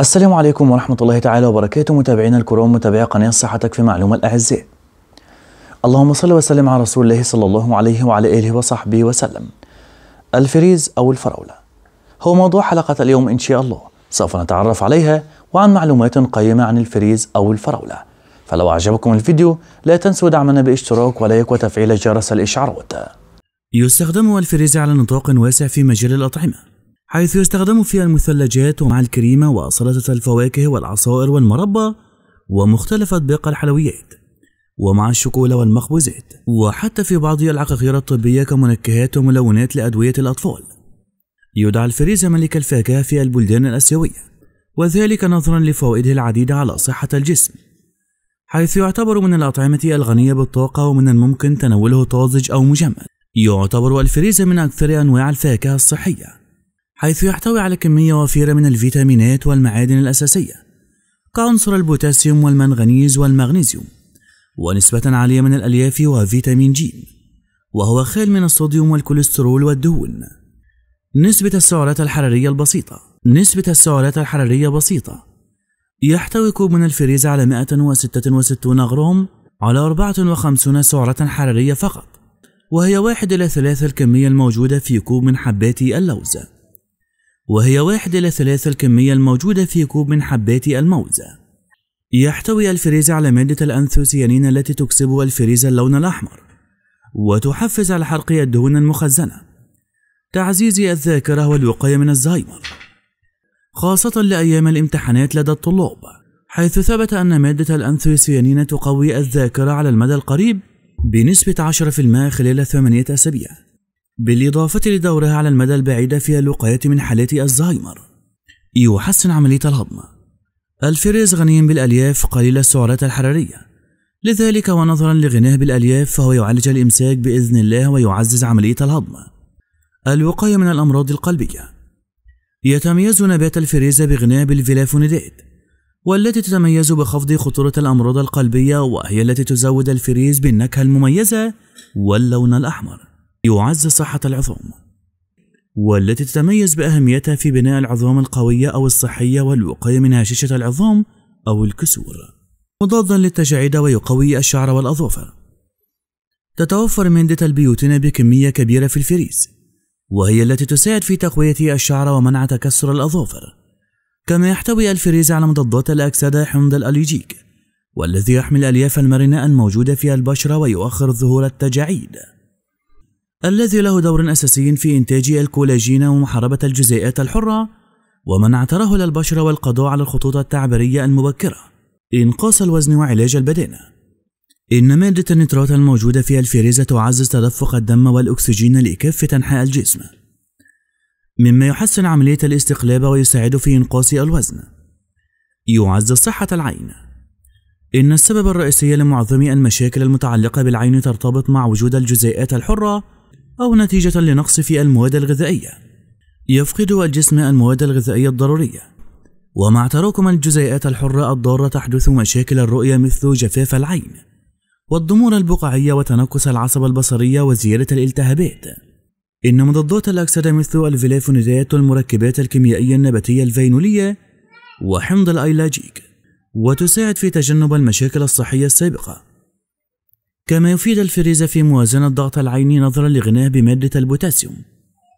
السلام عليكم ورحمة الله تعالى وبركاته متابعينا الكرام متابعي قناة صحتك في معلومة الأعزاء اللهم صل وسلم على رسول الله صلى الله عليه وعلى آله وصحبه وسلم الفريز أو الفراولة هو موضوع حلقة اليوم إن شاء الله سوف نتعرف عليها وعن معلومات قيمة عن الفريز أو الفراولة فلو أعجبكم الفيديو لا تنسوا دعمنا باشتراك ولايك وتفعيل جرس الإشعارات يستخدم الفريز على نطاق واسع في مجال الأطعمة حيث يستخدم فيها المثلجات ومع الكريمة وسلطة الفواكه والعصائر والمربى ومختلف أطباق الحلويات ومع الشوكولا والمخبوزات وحتى في بعض العقاقير الطبية كمنكهات وملونات لأدوية الأطفال يدعى الفريزة ملك الفاكهة في البلدان الآسيوية وذلك نظرا لفوائده العديدة على صحة الجسم حيث يعتبر من الأطعمة الغنية بالطاقة ومن الممكن تناوله طازج أو مجمد يعتبر الفريزة من أكثر أنواع الفاكهة الصحية حيث يحتوي على كمية وفيرة من الفيتامينات والمعادن الأساسية كعنصر البوتاسيوم والمنغنيز والمغنيسيوم ونسبة عالية من الألياف وفيتامين ج وهو خال من الصوديوم والكوليسترول والدهون نسبة السعرات الحرارية البسيطة نسبة السعرات الحرارية بسيطة يحتوي كوب من الفريز على 166 غرام على 54 سعرة حرارية فقط وهي واحد إلى ثلاثة الكمية الموجودة في كوب من حبات اللوز وهي واحد إلى ثلاثة الكمية الموجودة في كوب من حبات الموز يحتوي الفريز على مادة الأنثوسيانين التي تكسبها الفريز اللون الأحمر وتحفز على حرق الدهون المخزنة تعزيز الذاكرة والوقاية من الزهايمر خاصة لأيام الامتحانات لدى الطلاب حيث ثبت أن مادة الأنثوسيانين تقوي الذاكرة على المدى القريب بنسبة 10% خلال ثمانية أسابيع بالإضافة لدورها على المدى البعيد في الوقاية من حالات الزهايمر يحسن عملية الهضم الفريز غني بالألياف قليل السعرات الحرارية لذلك ونظرا لغناه بالألياف فهو يعالج الإمساك بإذن الله ويعزز عملية الهضم الوقاية من الأمراض القلبية يتميز نبات الفريزة بغناه بالفيلافونيدات والتي تتميز بخفض خطورة الأمراض القلبية وهي التي تزود الفريز بالنكهة المميزة واللون الأحمر يعزز صحة العظام والتي تتميز بأهميتها في بناء العظام القوية أو الصحية والوقاية من هشاشة العظام أو الكسور مضادا للتجاعيد ويقوي الشعر والأظافر تتوفر مندة البيوتين بكمية كبيرة في الفريز وهي التي تساعد في تقوية الشعر ومنع تكسر الأظافر كما يحتوي الفريز على مضادات الأكسدة حمض الأليجيك والذي يحمي الألياف المرنة الموجودة في البشرة ويؤخر ظهور التجاعيد الذي له دور أساسي في إنتاج الكولاجين ومحاربة الجزيئات الحرة ومنع ترهل البشرة والقضاء على الخطوط التعبيرية المبكرة إنقاص الوزن وعلاج البدانة إن مادة النترات الموجودة في الفريزة تعزز تدفق الدم والأكسجين لكافة أنحاء الجسم مما يحسن عملية الاستقلاب ويساعد في إنقاص الوزن يعزز صحة العين إن السبب الرئيسي لمعظم المشاكل المتعلقة بالعين ترتبط مع وجود الجزيئات الحرة أو نتيجة لنقص في المواد الغذائية يفقد الجسم المواد الغذائية الضرورية ومع تراكم الجزيئات الحرة الضارة تحدث مشاكل الرؤية مثل جفاف العين والضمور البقعية وتنقص العصب البصرية وزيادة الالتهابات إن مضادات الأكسدة مثل الفلافونيدات والمركبات الكيميائية النباتية الفينولية وحمض الأيلاجيك وتساعد في تجنب المشاكل الصحية السابقة كما يفيد الفريزة في موازنة ضغط العين نظرا لغناه بمادة البوتاسيوم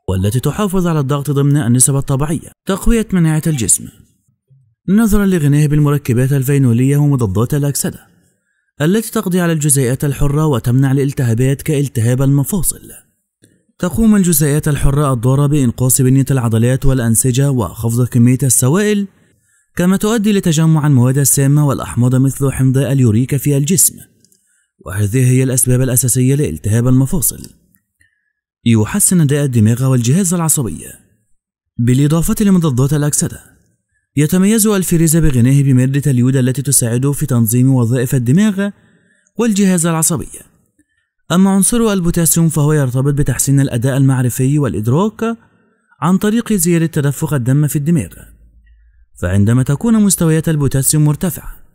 والتي تحافظ على الضغط ضمن النسب الطبيعية تقوية مناعة الجسم نظرا لغناه بالمركبات الفينولية ومضادات الأكسدة التي تقضي على الجزيئات الحرة وتمنع الالتهابات كالتهاب المفاصل تقوم الجزيئات الحرة الضارة بإنقاص بنية العضلات والأنسجة وخفض كمية السوائل كما تؤدي لتجمع المواد السامة والأحماض مثل حمض اليوريكا في الجسم وهذه هي الأسباب الأساسية لالتهاب المفاصل يحسن أداء الدماغ والجهاز العصبي بالإضافة لمضادات الأكسدة يتميز الفريزة بغناه بمادة اليود التي تساعده في تنظيم وظائف الدماغ والجهاز العصبي أما عنصر البوتاسيوم فهو يرتبط بتحسين الأداء المعرفي والإدراك عن طريق زيادة تدفق الدم في الدماغ فعندما تكون مستويات البوتاسيوم مرتفعة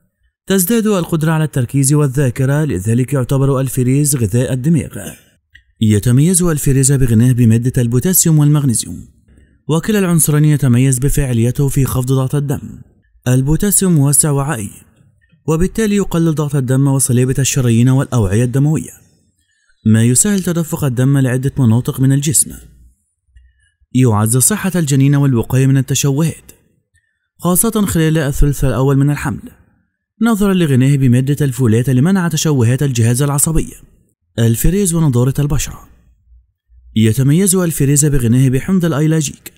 تزداد القدرة على التركيز والذاكرة لذلك يعتبر الفريز غذاء الدماغ يتميز الفريز بغناه بمادة البوتاسيوم والمغنيسيوم وكلا العنصران يتميز بفاعليته في خفض ضغط الدم البوتاسيوم موسع وعائي وبالتالي يقلل ضغط الدم وصليبة الشرايين والأوعية الدموية ما يسهل تدفق الدم لعدة مناطق من الجسم يعزز صحة الجنين والوقاية من التشوهات خاصة خلال الثلث الأول من الحمل نظرا لغناه بمادة الفولات لمنع تشوهات الجهاز العصبي الفريز ونضارة البشرة يتميز الفريز بغناه بحمض الأيلاجيك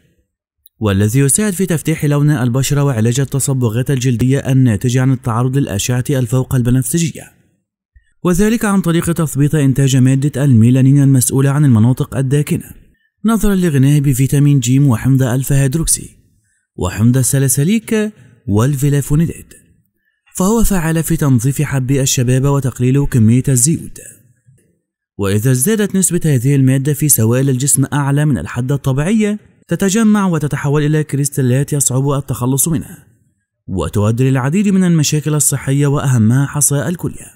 والذي يساعد في تفتيح لون البشرة وعلاج التصبغات الجلدية الناتجة عن التعرض للأشعة الفوق البنفسجية وذلك عن طريق تثبيط إنتاج مادة الميلانين المسؤولة عن المناطق الداكنة نظرا لغناه بفيتامين جيم وحمض الفا هيدروكسي وحمض السلاسليك والفيلافونيدات فهو فعل في تنظيف حب الشباب وتقليل كمية الزيوت وإذا ازدادت نسبة هذه المادة في سوائل الجسم أعلى من الحد الطبيعية تتجمع وتتحول إلى كريستالات يصعب التخلص منها وتؤدي للعديد من المشاكل الصحية وأهمها حصى الكلية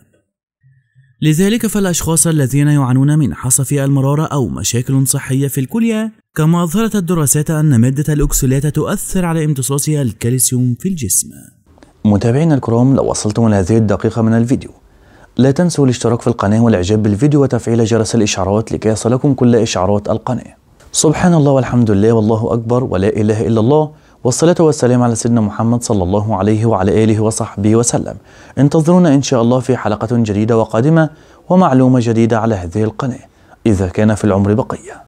لذلك فالأشخاص الذين يعانون من حصف المرارة أو مشاكل صحية في الكلية كما أظهرت الدراسات أن مادة الأكسولات تؤثر على امتصاص الكالسيوم في الجسم متابعينا الكرام لو وصلتم إلى هذه الدقيقة من الفيديو لا تنسوا الاشتراك في القناة والاعجاب بالفيديو وتفعيل جرس الإشعارات لكي يصلكم كل إشعارات القناة سبحان الله والحمد لله والله أكبر ولا إله إلا الله والصلاة والسلام على سيدنا محمد صلى الله عليه وعلى آله وصحبه وسلم انتظرونا إن شاء الله في حلقة جديدة وقادمة ومعلومة جديدة على هذه القناة إذا كان في العمر بقية